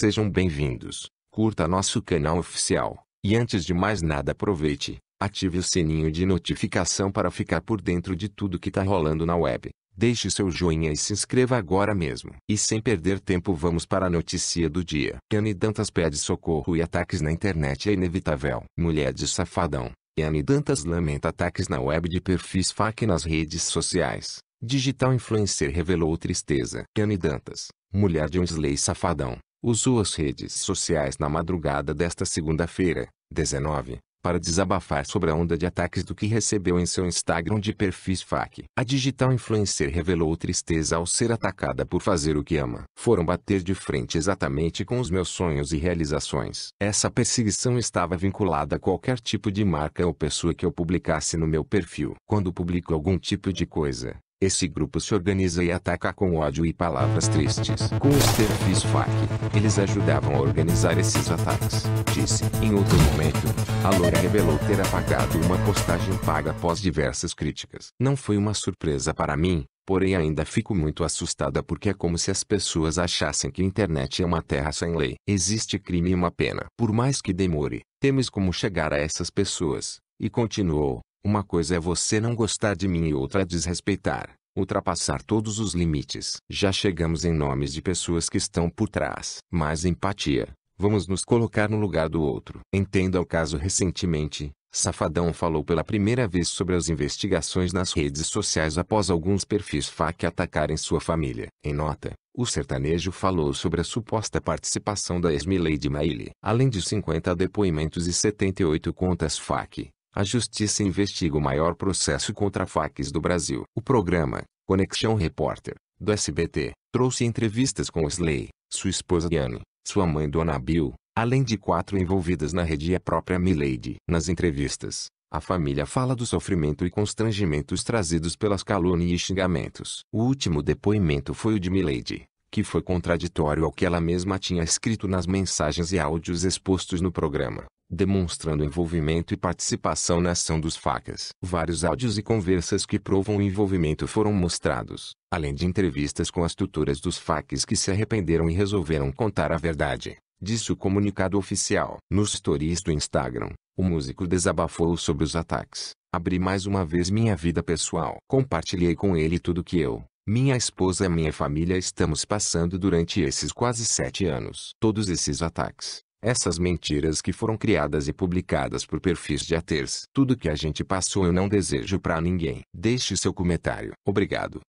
Sejam bem-vindos, curta nosso canal oficial, e antes de mais nada aproveite, ative o sininho de notificação para ficar por dentro de tudo que tá rolando na web. Deixe seu joinha e se inscreva agora mesmo. E sem perder tempo vamos para a notícia do dia. Anne Dantas pede socorro e ataques na internet é inevitável. Mulher de safadão. Anne Dantas lamenta ataques na web de perfis fake nas redes sociais. Digital influencer revelou tristeza. Anne Dantas, mulher de um slay safadão, usou as redes sociais na madrugada desta segunda-feira, 19, para desabafar sobre a onda de ataques do que recebeu em seu Instagram de perfis fake. A digital influencer revelou tristeza ao ser atacada por fazer o que ama. Foram bater de frente exatamente com os meus sonhos e realizações. Essa perseguição estava vinculada a qualquer tipo de marca ou pessoa que eu publicasse no meu perfil. Quando publico algum tipo de coisa, esse grupo se organiza e ataca com ódio e palavras tristes. Com os perfis FAC, eles ajudavam a organizar esses ataques, disse. Em outro momento, a Laura revelou ter apagado uma postagem paga após diversas críticas. Não foi uma surpresa para mim, porém ainda fico muito assustada porque é como se as pessoas achassem que a internet é uma terra sem lei. Existe crime e uma pena. Por mais que demore, temos como chegar a essas pessoas. E continuou. Uma coisa é você não gostar de mim e outra é desrespeitar ultrapassar todos os limites. Já chegamos em nomes de pessoas que estão por trás. Mais empatia, vamos nos colocar no lugar do outro. Entenda o caso recentemente, Safadão falou pela primeira vez sobre as investigações nas redes sociais após alguns perfis FAQ atacarem sua família. Em nota, o sertanejo falou sobre a suposta participação da ex-Milady Maile, além de 50 depoimentos e 78 contas FAQ. A justiça investiga o maior processo contra faques do Brasil. O programa, Conexão Repórter, do SBT, trouxe entrevistas com Wesley, sua esposa Diane, sua mãe Dona Bill, além de quatro envolvidas na rede e a própria Milady. Nas entrevistas, a família fala do sofrimento e constrangimentos trazidos pelas calúnias e xingamentos. O último depoimento foi o de Milady, que foi contraditório ao que ela mesma tinha escrito nas mensagens e áudios expostos no programa demonstrando envolvimento e participação na ação dos facas. Vários áudios e conversas que provam o envolvimento foram mostrados, além de entrevistas com as tutoras dos facas que se arrependeram e resolveram contar a verdade, disse o comunicado oficial. Nos stories do Instagram, o músico desabafou sobre os ataques. Abri mais uma vez minha vida pessoal. Compartilhei com ele tudo que eu, minha esposa e minha família estamos passando durante esses quase sete anos. Todos esses ataques, essas mentiras que foram criadas e publicadas por perfis de aters. Tudo que a gente passou eu não desejo para ninguém. Deixe seu comentário. Obrigado.